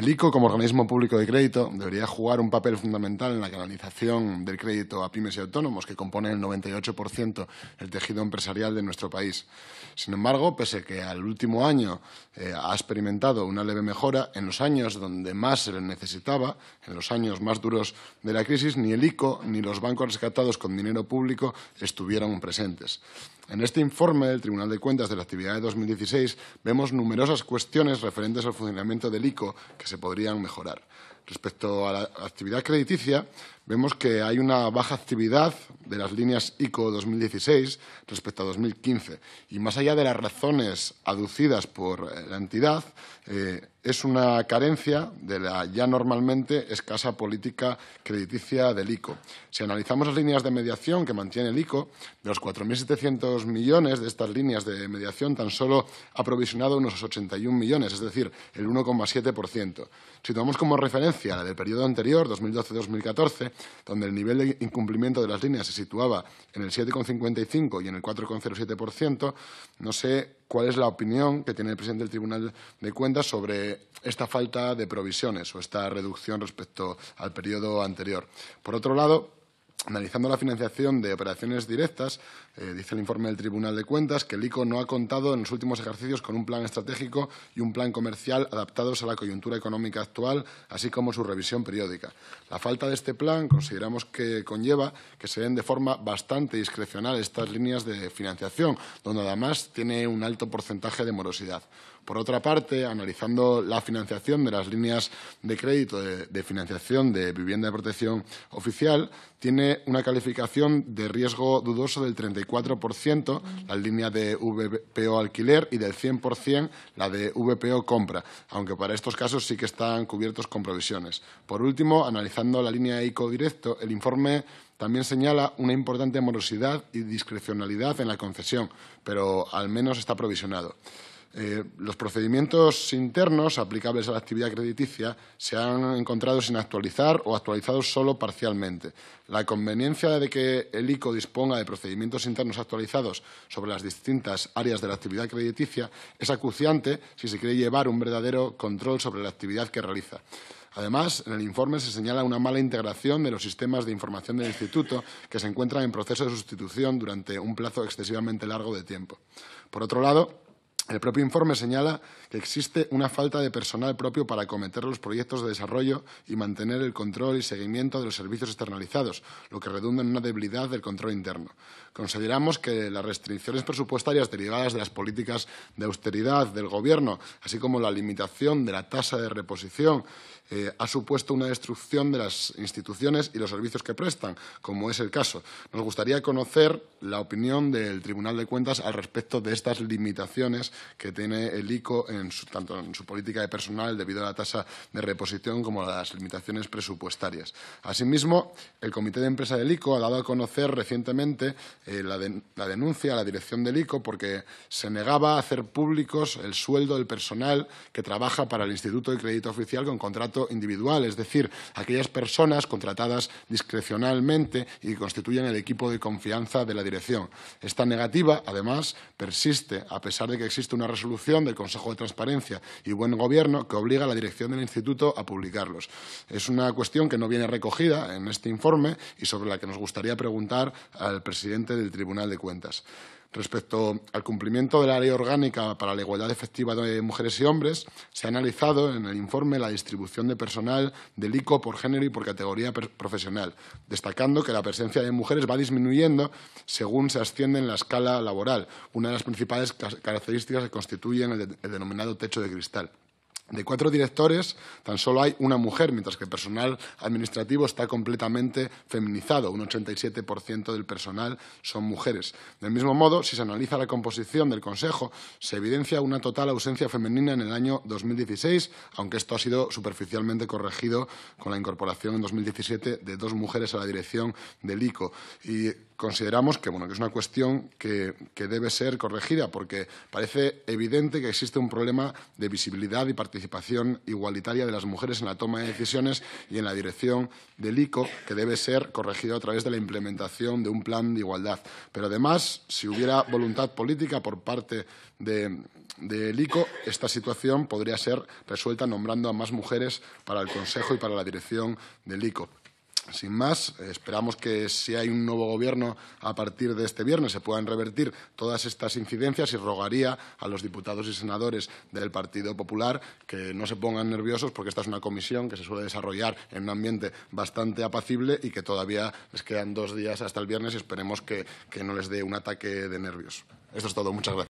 El ICO, como organismo público de crédito, debería jugar un papel fundamental en la canalización del crédito a pymes y autónomos, que componen el 98% del tejido empresarial de nuestro país. Sin embargo, pese a que al último año eh, ha experimentado una leve mejora, en los años donde más se le necesitaba, en los años más duros de la crisis, ni el ICO ni los bancos rescatados con dinero público estuvieron presentes. En este informe del Tribunal de Cuentas de la actividad de 2016 vemos numerosas cuestiones referentes al funcionamiento del ICO que se podrían mejorar. Respecto a la actividad crediticia, vemos que hay una baja actividad de las líneas ICO 2016 respecto a 2015. Y más allá de las razones aducidas por eh, la entidad, eh, es una carencia de la ya normalmente escasa política crediticia del ICO. Si analizamos las líneas de mediación que mantiene el ICO, de los 4.700 millones de estas líneas de mediación, tan solo ha provisionado unos 81 millones, es decir, el 1,7%. Si tomamos como referencia del periodo anterior, 2012-2014, donde el nivel de incumplimiento de las líneas se situaba en el 7,55 y en el 4,07%, no sé cuál es la opinión que tiene el presidente del Tribunal de Cuentas sobre esta falta de provisiones o esta reducción respecto al periodo anterior. Por otro lado, Analizando la financiación de operaciones directas, eh, dice el informe del Tribunal de Cuentas que el ICO no ha contado en los últimos ejercicios con un plan estratégico y un plan comercial adaptados a la coyuntura económica actual, así como su revisión periódica. La falta de este plan consideramos que conlleva que se den de forma bastante discrecional estas líneas de financiación, donde además tiene un alto porcentaje de morosidad. Por otra parte, analizando la financiación de las líneas de crédito de, de financiación de vivienda de protección oficial, tiene una calificación de riesgo dudoso del 34%, la línea de VPO alquiler, y del 100% la de VPO compra, aunque para estos casos sí que están cubiertos con provisiones. Por último, analizando la línea ICO directo, el informe también señala una importante morosidad y discrecionalidad en la concesión, pero al menos está provisionado. Eh, los procedimientos internos aplicables a la actividad crediticia se han encontrado sin actualizar o actualizados solo parcialmente. La conveniencia de que el ICO disponga de procedimientos internos actualizados sobre las distintas áreas de la actividad crediticia es acuciante si se quiere llevar un verdadero control sobre la actividad que realiza. Además, en el informe se señala una mala integración de los sistemas de información del Instituto que se encuentran en proceso de sustitución durante un plazo excesivamente largo de tiempo. Por otro lado, el propio informe señala que existe una falta de personal propio para acometer los proyectos de desarrollo y mantener el control y seguimiento de los servicios externalizados, lo que redunda en una debilidad del control interno. Consideramos que las restricciones presupuestarias derivadas de las políticas de austeridad del Gobierno, así como la limitación de la tasa de reposición, eh, ha supuesto una destrucción de las instituciones y los servicios que prestan, como es el caso. Nos gustaría conocer la opinión del Tribunal de Cuentas al respecto de estas limitaciones que tiene el ICO en tanto en su política de personal debido a la tasa de reposición como a las limitaciones presupuestarias. Asimismo, el Comité de Empresa del ICO ha dado a conocer recientemente eh, la, denuncia a la dirección del ICO porque se negaba a hacer públicos el sueldo del personal que trabaja para el Instituto de Crédito Oficial con contrato individual, es decir, aquellas personas contratadas discrecionalmente y constituyen el equipo de confianza de la dirección. Esta negativa, además, persiste a pesar de que existe existe una resolución del Consejo de Transparencia y Buen Gobierno que obliga a la dirección del Instituto a publicarlos. Es una cuestión que no viene recogida en este informe y sobre la que nos gustaría preguntar al presidente del Tribunal de Cuentas. Respecto al cumplimiento de la Ley Orgánica para la Igualdad Efectiva de Mujeres y Hombres, se ha analizado en el informe la distribución de personal del ICO por género y por categoría profesional, destacando que la presencia de mujeres va disminuyendo según se asciende en la escala laboral, una de las principales características que constituyen el, denominado techo de cristal. De cuatro directores, tan solo hay una mujer, mientras que el personal administrativo está completamente feminizado. Un 87% del personal son mujeres. Del mismo modo, si se analiza la composición del Consejo, se evidencia una total ausencia femenina en el año 2016, aunque esto ha sido superficialmente corregido con la incorporación en 2017 de dos mujeres a la dirección del ICO consideramos que, bueno, que es una cuestión que, debe ser corregida porque parece evidente que existe un problema de visibilidad y participación igualitaria de las mujeres en la toma de decisiones y en la dirección del ICO que debe ser corregido a través de la implementación de un plan de igualdad. Pero además, si hubiera voluntad política por parte del de, ICO, esta situación podría ser resuelta nombrando a más mujeres para el Consejo y para la dirección del ICO. Sin más, esperamos que si hay un nuevo gobierno a partir de este viernes se puedan revertir todas estas incidencias y rogaría a los diputados y senadores del Partido Popular que no se pongan nerviosos porque esta es una comisión que se suele desarrollar en un ambiente bastante apacible y que todavía les quedan dos días hasta el viernes y esperemos que, no les dé un ataque de nervios. Esto es todo. Muchas gracias.